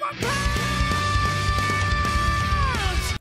my power.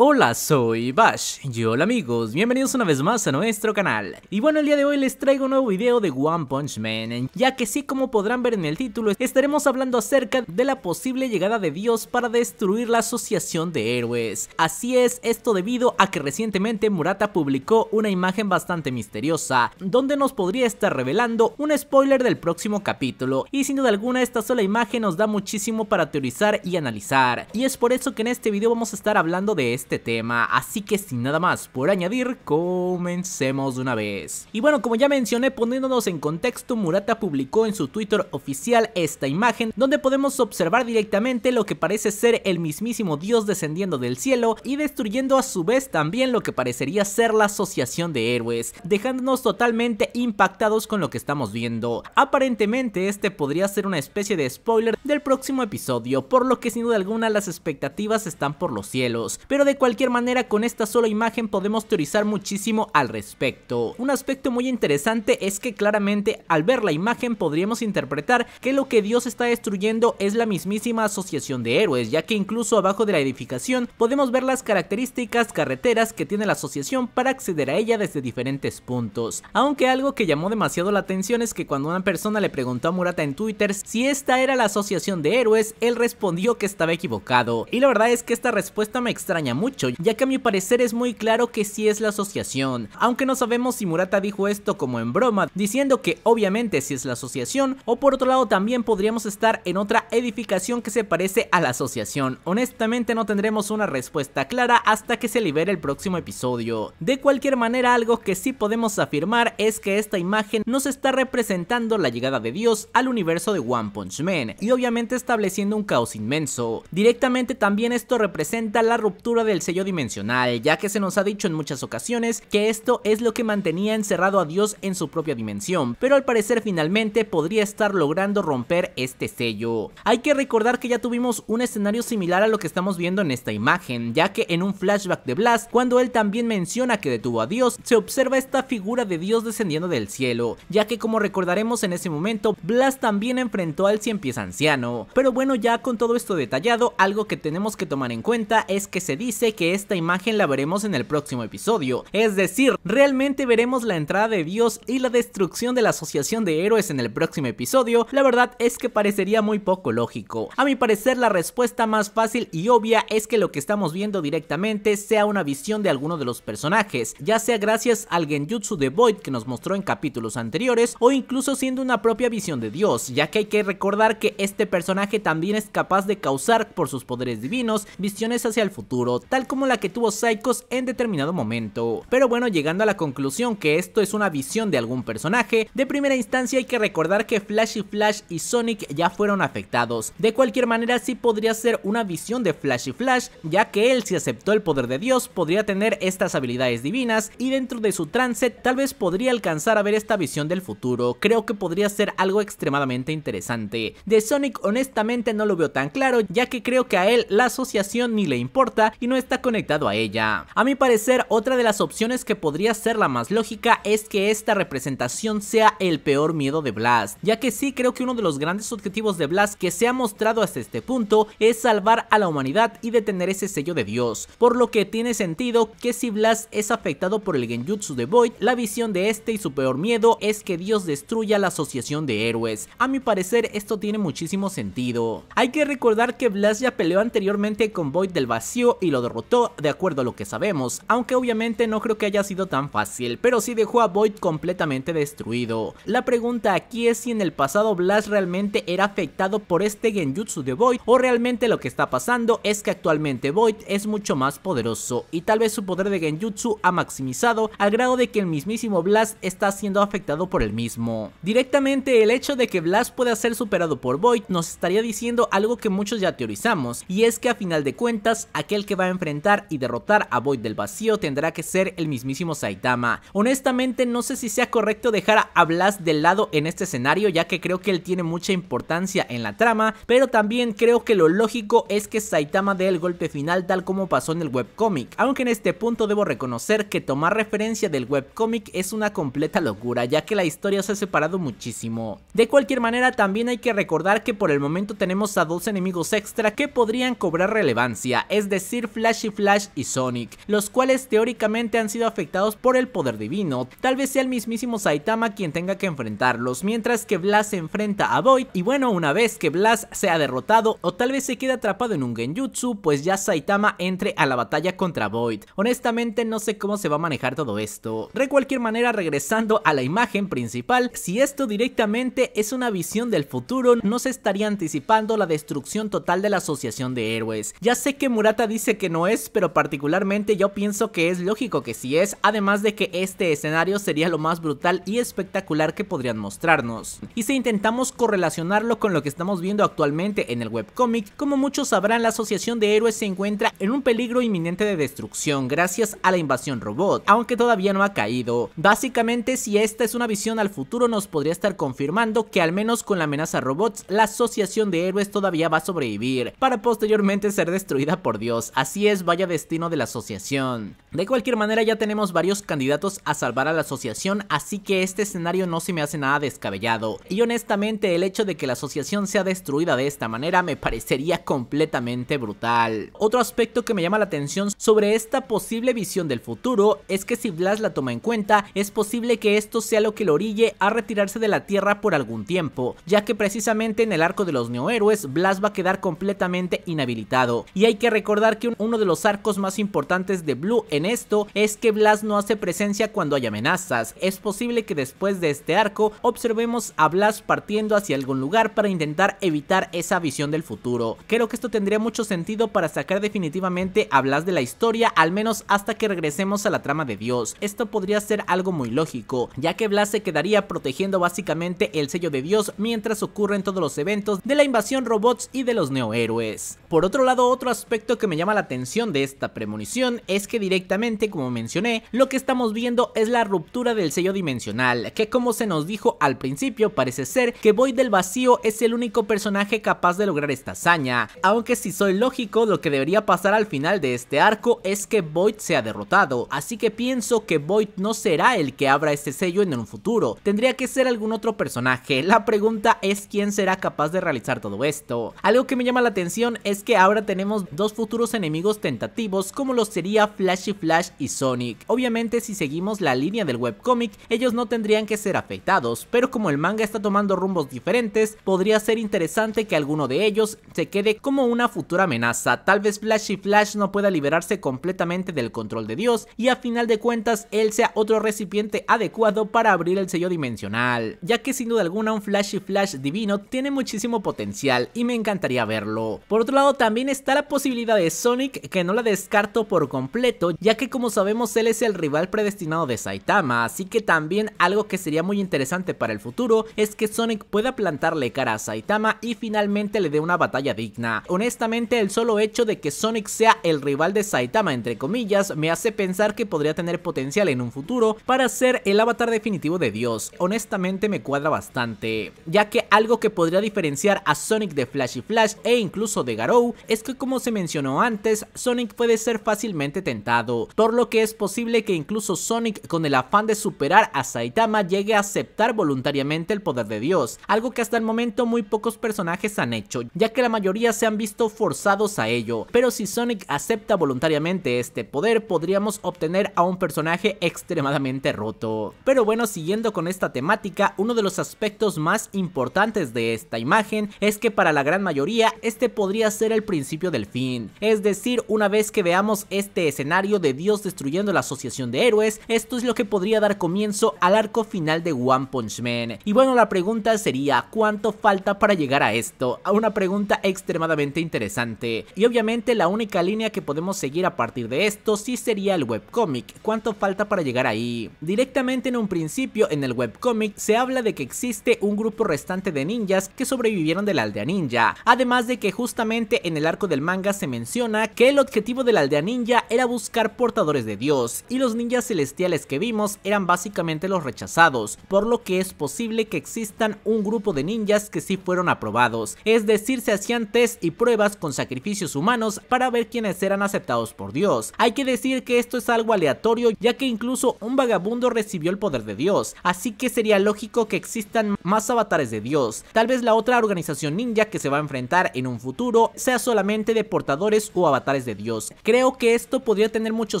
Hola, soy Bash y hola amigos, bienvenidos una vez más a nuestro canal. Y bueno, el día de hoy les traigo un nuevo video de One Punch Man, ya que sí, como podrán ver en el título, estaremos hablando acerca de la posible llegada de Dios para destruir la Asociación de Héroes. Así es, esto debido a que recientemente Murata publicó una imagen bastante misteriosa, donde nos podría estar revelando un spoiler del próximo capítulo, y sin duda alguna esta sola imagen nos da muchísimo para teorizar y analizar, y es por eso que en este video vamos a estar hablando de esto este tema, así que sin nada más por añadir, comencemos de una vez. Y bueno, como ya mencioné, poniéndonos en contexto, Murata publicó en su Twitter oficial esta imagen, donde podemos observar directamente lo que parece ser el mismísimo dios descendiendo del cielo y destruyendo a su vez también lo que parecería ser la asociación de héroes, dejándonos totalmente impactados con lo que estamos viendo. Aparentemente este podría ser una especie de spoiler del próximo episodio, por lo que sin duda alguna las expectativas están por los cielos, pero de cualquier manera con esta sola imagen podemos teorizar muchísimo al respecto. Un aspecto muy interesante es que claramente al ver la imagen podríamos interpretar que lo que Dios está destruyendo es la mismísima asociación de héroes, ya que incluso abajo de la edificación podemos ver las características carreteras que tiene la asociación para acceder a ella desde diferentes puntos. Aunque algo que llamó demasiado la atención es que cuando una persona le preguntó a Murata en Twitter si esta era la asociación de héroes, él respondió que estaba equivocado. Y la verdad es que esta respuesta me extraña mucho ya que a mi parecer es muy claro que sí es la asociación, aunque no sabemos si Murata dijo esto como en broma, diciendo que obviamente si es la asociación, o por otro lado también podríamos estar en otra edificación que se parece a la asociación, honestamente no tendremos una respuesta clara hasta que se libere el próximo episodio. De cualquier manera algo que sí podemos afirmar es que esta imagen nos está representando la llegada de Dios al universo de One Punch Man, y obviamente estableciendo un caos inmenso. Directamente también esto representa la ruptura del el sello dimensional, ya que se nos ha dicho en muchas ocasiones que esto es lo que mantenía encerrado a Dios en su propia dimensión, pero al parecer finalmente podría estar logrando romper este sello. Hay que recordar que ya tuvimos un escenario similar a lo que estamos viendo en esta imagen, ya que en un flashback de Blast, cuando él también menciona que detuvo a Dios, se observa esta figura de Dios descendiendo del cielo, ya que como recordaremos en ese momento, Blast también enfrentó al cien pies anciano. Pero bueno, ya con todo esto detallado, algo que tenemos que tomar en cuenta es que se dice que esta imagen la veremos en el próximo episodio, es decir, realmente veremos la entrada de Dios y la destrucción de la asociación de héroes en el próximo episodio, la verdad es que parecería muy poco lógico. A mi parecer la respuesta más fácil y obvia es que lo que estamos viendo directamente sea una visión de alguno de los personajes, ya sea gracias al Genjutsu de Void que nos mostró en capítulos anteriores o incluso siendo una propia visión de Dios, ya que hay que recordar que este personaje también es capaz de causar por sus poderes divinos visiones hacia el futuro, tal como la que tuvo Psychos en determinado momento. Pero bueno, llegando a la conclusión que esto es una visión de algún personaje, de primera instancia hay que recordar que Flash y Flash y Sonic ya fueron afectados. De cualquier manera sí podría ser una visión de Flash y Flash, ya que él si aceptó el poder de Dios podría tener estas habilidades divinas y dentro de su trance tal vez podría alcanzar a ver esta visión del futuro. Creo que podría ser algo extremadamente interesante. De Sonic honestamente no lo veo tan claro, ya que creo que a él la asociación ni le importa y no está conectado a ella. A mi parecer, otra de las opciones que podría ser la más lógica es que esta representación sea el peor miedo de Blast, ya que sí creo que uno de los grandes objetivos de Blast que se ha mostrado hasta este punto es salvar a la humanidad y detener ese sello de Dios, por lo que tiene sentido que si Blast es afectado por el Genjutsu de Void, la visión de este y su peor miedo es que Dios destruya la asociación de héroes. A mi parecer esto tiene muchísimo sentido. Hay que recordar que Blast ya peleó anteriormente con Void del Vacío y lo derrotó, de acuerdo a lo que sabemos, aunque obviamente no creo que haya sido tan fácil, pero sí dejó a Void completamente destruido. La pregunta aquí es si en el pasado Blast realmente era afectado por este genjutsu de Void o realmente lo que está pasando es que actualmente Void es mucho más poderoso y tal vez su poder de genjutsu ha maximizado al grado de que el mismísimo Blast está siendo afectado por el mismo. Directamente el hecho de que Blast pueda ser superado por Void nos estaría diciendo algo que muchos ya teorizamos y es que a final de cuentas aquel que va a enfrentar y derrotar a Void del Vacío tendrá que ser el mismísimo Saitama. Honestamente no sé si sea correcto dejar a Blast de lado en este escenario ya que creo que él tiene mucha importancia en la trama, pero también creo que lo lógico es que Saitama dé el golpe final tal como pasó en el webcomic, aunque en este punto debo reconocer que tomar referencia del webcomic es una completa locura ya que la historia se ha separado muchísimo. De cualquier manera también hay que recordar que por el momento tenemos a dos enemigos extra que podrían cobrar relevancia, es decir, Flash y Sonic, los cuales teóricamente han sido afectados por el poder divino. Tal vez sea el mismísimo Saitama quien tenga que enfrentarlos, mientras que Blas se enfrenta a Void y bueno, una vez que Blas sea derrotado o tal vez se quede atrapado en un genjutsu, pues ya Saitama entre a la batalla contra Void. Honestamente no sé cómo se va a manejar todo esto. De cualquier manera, regresando a la imagen principal, si esto directamente es una visión del futuro, no se estaría anticipando la destrucción total de la asociación de héroes. Ya sé que Murata dice que no es, pero particularmente yo pienso que es lógico que sí es, además de que este escenario sería lo más brutal y espectacular que podrían mostrarnos. Y si intentamos correlacionarlo con lo que estamos viendo actualmente en el webcomic, como muchos sabrán la asociación de héroes se encuentra en un peligro inminente de destrucción gracias a la invasión robot, aunque todavía no ha caído. Básicamente si esta es una visión al futuro nos podría estar confirmando que al menos con la amenaza robots la asociación de héroes todavía va a sobrevivir, para posteriormente ser destruida por Dios, así es vaya destino de la asociación. De cualquier manera ya tenemos varios candidatos a salvar a la asociación, así que este escenario no se me hace nada descabellado. Y honestamente el hecho de que la asociación sea destruida de esta manera me parecería completamente brutal. Otro aspecto que me llama la atención sobre esta posible visión del futuro es que si Blas la toma en cuenta, es posible que esto sea lo que lo orille a retirarse de la Tierra por algún tiempo, ya que precisamente en el arco de los neohéroes Blas va a quedar completamente inhabilitado. Y hay que recordar que uno de los arcos más importantes de Blue en esto es que Blas no hace presencia cuando hay amenazas. Es posible que después de este arco observemos a Blast partiendo hacia algún lugar para intentar evitar esa visión del futuro. Creo que esto tendría mucho sentido para sacar definitivamente a Blas de la historia, al menos hasta que regresemos a la trama de Dios. Esto podría ser algo muy lógico, ya que Blas se quedaría protegiendo básicamente el sello de Dios mientras ocurren todos los eventos de la invasión robots y de los neohéroes. Por otro lado, otro aspecto que me llama la atención de esta premonición es que directamente, como mencioné, lo que estamos viendo es la ruptura del sello dimensional, que como se nos dijo al principio, parece ser que Void del Vacío es el único personaje capaz de lograr esta hazaña, aunque si soy lógico, lo que debería pasar al final de este arco es que Void sea derrotado, así que pienso que Void no será el que abra este sello en un futuro, tendría que ser algún otro personaje, la pregunta es quién será capaz de realizar todo esto. Algo que me llama la atención es que ahora tenemos dos futuros enemigos tentativos como los sería Flashy Flash y Sonic. Obviamente si seguimos la línea del webcomic, ellos no tendrían que ser afectados, pero como el manga está tomando rumbos diferentes, podría ser interesante que alguno de ellos se quede como una futura amenaza. Tal vez Flashy Flash no pueda liberarse completamente del control de Dios y a final de cuentas él sea otro recipiente adecuado para abrir el sello dimensional, ya que sin duda alguna un Flashy Flash divino tiene muchísimo potencial y me encantaría verlo. Por otro lado también está la posibilidad de Sonic que no la descarto por completo, ya que como sabemos él es el rival predestinado de Saitama, así que también algo que sería muy interesante para el futuro es que Sonic pueda plantarle cara a Saitama y finalmente le dé una batalla digna. Honestamente el solo hecho de que Sonic sea el rival de Saitama entre comillas me hace pensar que podría tener potencial en un futuro para ser el avatar definitivo de Dios, honestamente me cuadra bastante, ya que algo que podría diferenciar a Sonic de Flash y Flash e incluso de Garou es que como se mencionó antes, Sonic puede ser fácilmente tentado, por lo que es posible que incluso Sonic con el afán de superar a Saitama llegue a aceptar voluntariamente el poder de Dios, algo que hasta el momento muy pocos personajes han hecho, ya que la mayoría se han visto forzados a ello, pero si Sonic acepta voluntariamente este poder podríamos obtener a un personaje extremadamente roto. Pero bueno, siguiendo con esta temática, uno de los aspectos más importantes de esta imagen es que para la gran mayoría este podría ser el principio del fin, es decir, una vez que veamos este escenario de Dios destruyendo la asociación de héroes, esto es lo que podría dar comienzo al arco final de One Punch Man. Y bueno, la pregunta sería, ¿cuánto falta para llegar a esto? A una pregunta extremadamente interesante. Y obviamente la única línea que podemos seguir a partir de esto sí sería el webcomic, ¿cuánto falta para llegar ahí? Directamente en un principio en el webcomic se habla de que existe un grupo restante de ninjas que sobrevivieron de la aldea ninja, además de que justamente en el arco del manga se menciona que el objetivo de la aldea ninja era buscar portadores de Dios, y los ninjas celestiales que vimos eran básicamente los rechazados, por lo que es posible que existan un grupo de ninjas que sí fueron aprobados, es decir, se hacían test y pruebas con sacrificios humanos para ver quiénes eran aceptados por Dios. Hay que decir que esto es algo aleatorio, ya que incluso un vagabundo recibió el poder de Dios, así que sería lógico que existan más avatares de Dios. Tal vez la otra organización ninja que se va a enfrentar en un futuro sea solamente de portadores o avatares de Dios. Creo que esto podría tener mucho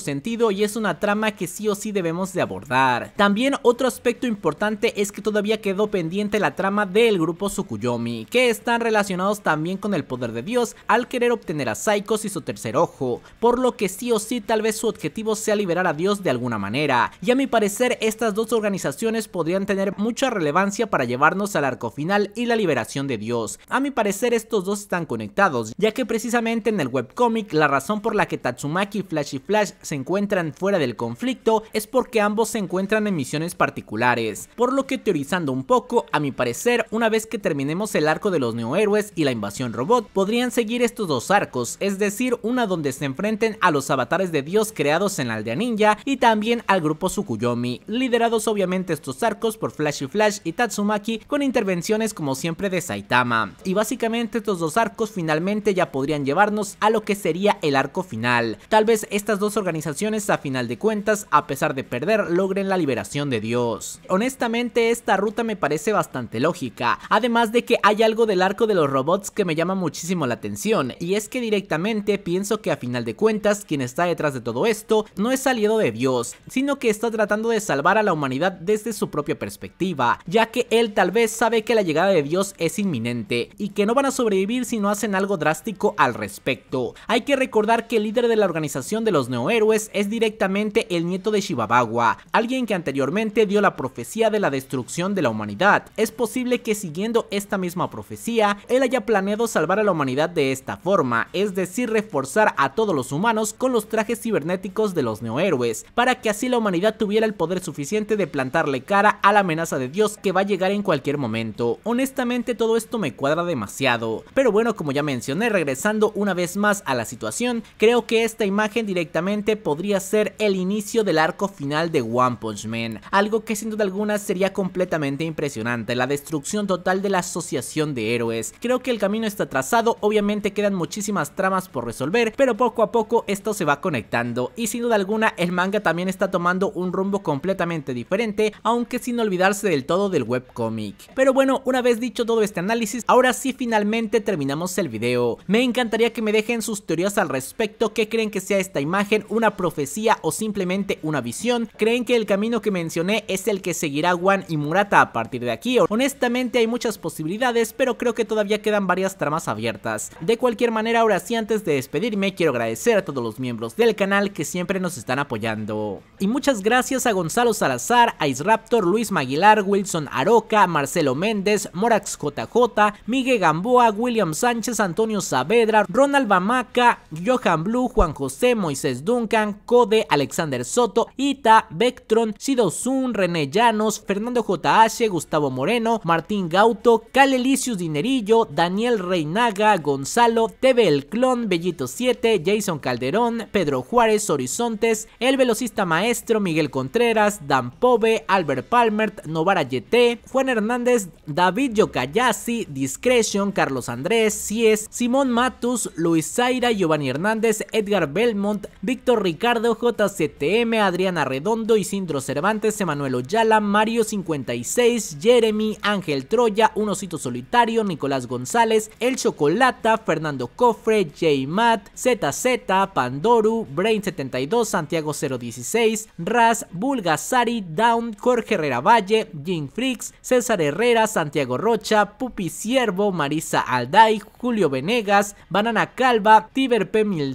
sentido y es una trama que sí o sí debemos de abordar. También otro aspecto importante es que todavía quedó pendiente la trama del grupo sukuyomi que están relacionados también con el poder de Dios al querer obtener a Psychos y su tercer ojo, por lo que sí o sí tal vez su objetivo sea liberar a Dios de alguna manera, y a mi parecer estas dos organizaciones podrían tener mucha relevancia para llevarnos al arco final y la liberación de Dios. A mi parecer estos dos están conectados, ya que precisamente en el webcomic la razón por la que Tatsumaki, Flash y Flash se encuentran fuera del conflicto es porque ambos se encuentran en misiones particulares, por lo que teorizando un poco, a mi parecer, una vez que terminemos el arco de los neohéroes y la invasión robot, podrían seguir estos dos arcos, es decir, una donde se enfrenten a los avatares de dios creados en la aldea ninja y también al grupo Tsukuyomi, liderados obviamente estos arcos por Flash y Flash y Tatsumaki con intervenciones como siempre de Saitama. Y básicamente estos dos arcos finalmente ya podrían llevarnos a lo que sería el arco final. Tal vez estas dos organizaciones a final de cuentas, a pesar de perder, logren la liberación de Dios. Honestamente esta ruta me parece bastante lógica, además de que hay algo del arco de los robots que me llama muchísimo la atención, y es que directamente pienso que a final de cuentas quien está detrás de todo esto no es aliado de Dios, sino que está tratando de salvar a la humanidad desde su propia perspectiva, ya que él tal vez sabe que la llegada de Dios es inminente y que no van a sobrevivir si no hacen algo drástico al respecto. Hay que recordar que el líder de la organización de los neohéroes es directamente el nieto de Shibabawa, alguien que anteriormente dio la profecía de la destrucción de la humanidad. Es posible que siguiendo esta misma profecía, él haya planeado salvar a la humanidad de esta forma, es decir, reforzar a todos los humanos con los trajes cibernéticos de los neohéroes, para que así la humanidad tuviera el poder suficiente de plantarle cara a la amenaza de Dios que va a llegar en cualquier momento. Honestamente todo esto me cuadra demasiado, pero bueno, como ya mencioné, regresando una vez más a la situación creo que esta imagen directamente podría ser el inicio del arco final de One Punch Man, algo que sin duda alguna sería completamente impresionante, la destrucción total de la asociación de héroes. Creo que el camino está trazado, obviamente quedan muchísimas tramas por resolver, pero poco a poco esto se va conectando y sin duda alguna el manga también está tomando un rumbo completamente diferente, aunque sin olvidarse del todo del webcomic. Pero bueno, una vez dicho todo este análisis, ahora sí finalmente terminamos el video. Me encantaría que me dejen sus teorías al respecto qué creen que sea esta imagen, una profecía o simplemente una visión. ¿Creen que el camino que mencioné es el que seguirá Juan y Murata a partir de aquí? Honestamente hay muchas posibilidades, pero creo que todavía quedan varias tramas abiertas. De cualquier manera, ahora sí, antes de despedirme, quiero agradecer a todos los miembros del canal que siempre nos están apoyando. Y muchas gracias a Gonzalo Salazar, Ice Raptor Luis Maguilar, Wilson Aroca, Marcelo Méndez, Morax JJ, Miguel Gamboa, William Sánchez, Antonio Saavedra, Ronald Bamaca, Johan Blue, Juan José, Moisés Duncan, Code, Alexander Soto, Ita, Vectron, Zun, René Llanos, Fernando J.H., Gustavo Moreno, Martín Gauto, Calelicius Dinerillo, Daniel Reinaga, Gonzalo, TV El Clon, Bellito 7, Jason Calderón, Pedro Juárez, Horizontes, El Velocista Maestro, Miguel Contreras, Dan Pove, Albert Palmert, Novara Yeté, Juan Hernández, David Yocayasi, Discretion, Carlos Andrés, Cies, Simón Matus, Luis Zaira, Giovanni Hernández, Edgar Belmont, Víctor Ricardo, JCTM, Adriana Redondo, Isindro Cervantes, Emanuel Oyala, Mario 56, Jeremy, Ángel Troya, Un Solitario, Nicolás González, El Chocolata, Fernando Cofre, J. Matt, ZZ, Pandoru, Brain72, Santiago 016, Raz, Bulgasari, Down, Jorge Herrera Valle, Jim Freaks, César Herrera, Santiago Rocha, Pupi Siervo, Marisa Alday, Julio Venegas, Banana Calva, Tiber pemil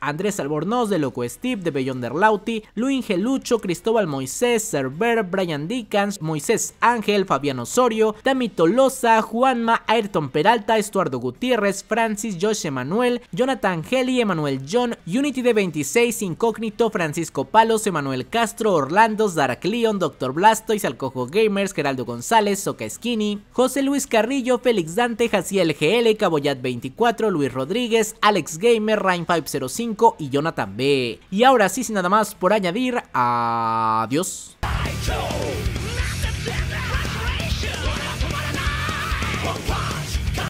Andrés Albornoz de Loco Steve, de Beyonder Lauti, Luis Gelucho, Cristóbal Moisés, Cerber, Brian Dickens, Moisés Ángel, Fabián Osorio, Dami Tolosa, Juanma, Ayrton Peralta, Estuardo Gutiérrez, Francis, Josh Emanuel, Jonathan Heli, Emanuel John, Unity de 26, Incógnito, Francisco Palos, Emanuel Castro, Orlando, Zara Leon, Doctor y Salcojo Gamers, Geraldo González, Soca José Luis Carrillo, Félix Dante, Jaciel GL, Caboyat 24, Luis Rodríguez, Alex Gay, Ryan 505 y Jonathan B. Y ahora sí, sin nada más por añadir, adiós.